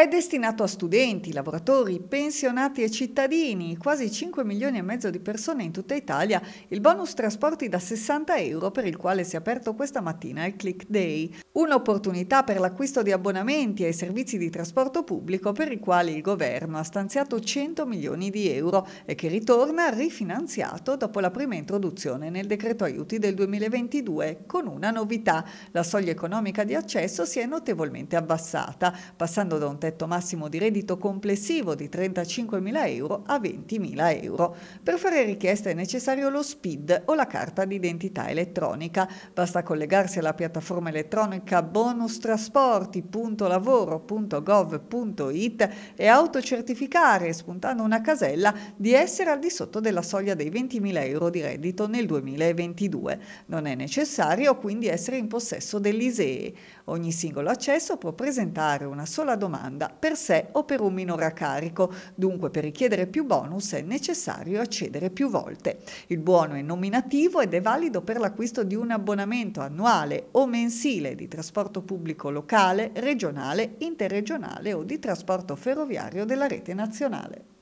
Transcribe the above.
È destinato a studenti, lavoratori, pensionati e cittadini, quasi 5 milioni e mezzo di persone in tutta Italia, il bonus trasporti da 60 euro per il quale si è aperto questa mattina il Click Day, un'opportunità per l'acquisto di abbonamenti ai servizi di trasporto pubblico per i quali il governo ha stanziato 100 milioni di euro e che ritorna rifinanziato dopo la prima introduzione nel decreto aiuti del 2022 con una novità, la soglia economica di accesso si è notevolmente abbassata, passando da un testo tetto massimo di reddito complessivo di 35.000 euro a 20.000 euro. Per fare richiesta è necessario lo SPID o la carta d'identità elettronica. Basta collegarsi alla piattaforma elettronica bonustrasporti.lavoro.gov.it e autocertificare, spuntando una casella, di essere al di sotto della soglia dei 20.000 euro di reddito nel 2022. Non è necessario quindi essere in possesso dell'ISEE. Ogni singolo accesso può presentare una sola domanda domanda per sé o per un minore a carico, dunque per richiedere più bonus è necessario accedere più volte. Il buono è nominativo ed è valido per l'acquisto di un abbonamento annuale o mensile di trasporto pubblico locale, regionale, interregionale o di trasporto ferroviario della rete nazionale.